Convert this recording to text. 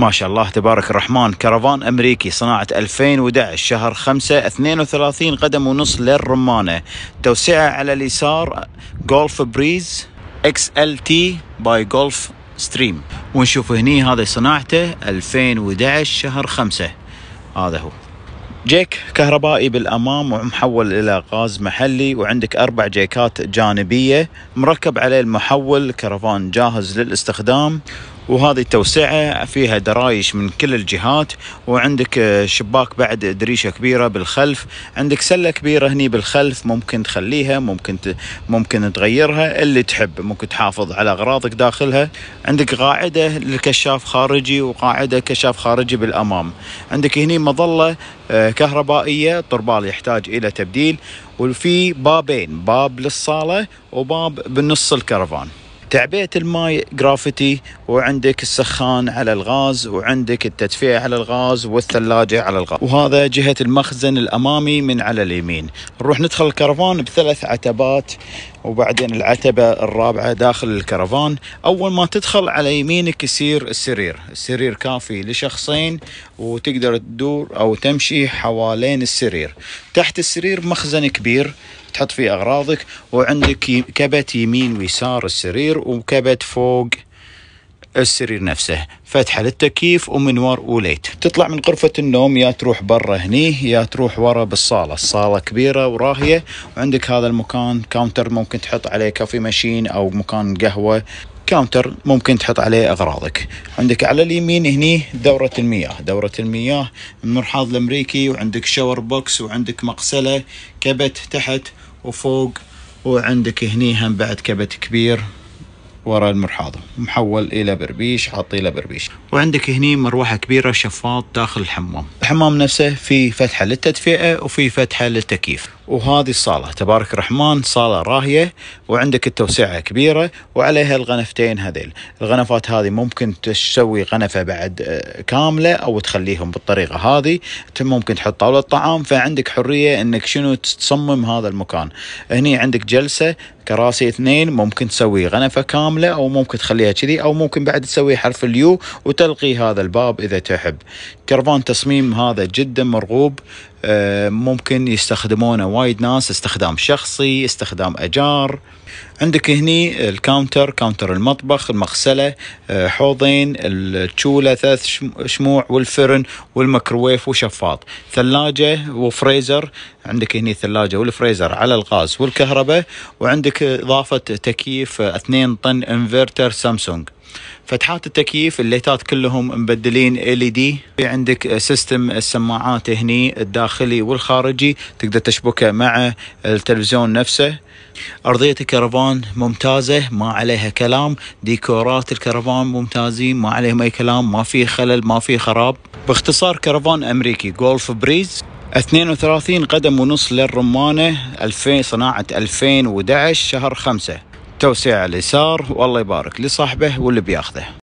ما شاء الله تبارك الرحمن كرفان امريكي صناعه 2011 شهر 5 32 قدم ونص للرمانه توسعه على اليسار جولف بريز اكس ال تي باي جولف ستريم ونشوف هني هذا صناعته 2011 شهر 5 هذا هو جيك كهربائي بالامام ومحول الى غاز محلي وعندك اربع جيكات جانبيه مركب عليه المحول كرفان جاهز للاستخدام وهذه التوسعة فيها درايش من كل الجهات وعندك آه، شباك بعد دريشة كبيرة بالخلف عندك سلة كبيرة هني بالخلف ممكن تخليها ممكن ت... ممكن تغيرها اللي تحب ممكن تحافظ على أغراضك داخلها عندك قاعدة للكشاف خارجي وقاعدة كشاف خارجي بالأمام عندك هني مظلة آه، كهربائية طربال يحتاج إلى تبديل وفي بابين باب للصالة وباب بالنص الكرفان تعبئة الماي جرافيتي وعندك السخان على الغاز وعندك التدفئة على الغاز والثلاجة على الغاز وهذا جهة المخزن الأمامي من على اليمين نروح ندخل الكرفان بثلاث عتبات وبعدين العتبة الرابعة داخل الكرفان أول ما تدخل على يمينك يصير السرير السرير كافي لشخصين وتقدر تدور أو تمشي حوالين السرير تحت السرير مخزن كبير تحط فيه أغراضك وعندك كبت يمين ويسار السرير وكبت فوق السرير نفسه فتحة للتكييف ومنوار وليت تطلع من غرفة النوم يا تروح برا هني يا تروح ورا بالصالة الصالة كبيرة وراهية وعندك هذا المكان كاونتر ممكن تحط عليه كافي ماشين أو مكان قهوة كاونتر ممكن تحط عليه اغراضك عندك على اليمين هني دورة المياه دورة المياه المرحاض الامريكي وعندك شاور بوكس وعندك مغسلة كبت تحت وفوق وعندك هني هم بعد كبت كبير ورا المرحاضة محول إلى بربيش حاطي إلى بربيش وعندك هني مروحة كبيرة شفاط داخل الحمام الحمام نفسه في فتحة للتدفئة وفي فتحة للتكييف وهذه الصالة تبارك الرحمن صالة راهية وعندك التوسعة كبيرة وعليها الغنفتين هذيل الغنفات هذه ممكن تسوي غنفة بعد آه، كاملة أو تخليهم بالطريقة هذه ممكن تحط طاولة طعام فعندك حرية أنك شنو تصمم هذا المكان هني عندك جلسة كراسي اثنين ممكن تسوي غنفة كاملة أو ممكن تخليها كذي أو ممكن بعد تسوي حرف اليو وتلقي هذا الباب إذا تحب كرفان تصميم هذا جدا مرغوب آه، ممكن يستخدمونه وايد ناس استخدام شخصي استخدام اجار عندك هني الكاونتر كاونتر المطبخ المغسلة آه، حوضين التشولة ثلاث شموع والفرن والميكروويف وشفاط ثلاجة وفريزر عندك هني الثلاجة والفريزر على الغاز والكهرباء وعندك إضافة تكييف 2 آه، طن انفرتر سامسونج فتحات التكييف الليتات كلهم مبدلين ال دي e في عندك سيستم السماعات هني الداخلي والخارجي تقدر تشبكه مع التلفزيون نفسه أرضية الكرفان ممتازة ما عليها كلام ديكورات الكرفان ممتازين ما عليهم أي كلام ما في خلل ما في خراب باختصار كرفان أمريكي جولف بريز 32 قدم ونص للرمانة 2000 صناعة 2011 شهر 5 توسيع اليسار والله يبارك لصاحبه واللي بياخذه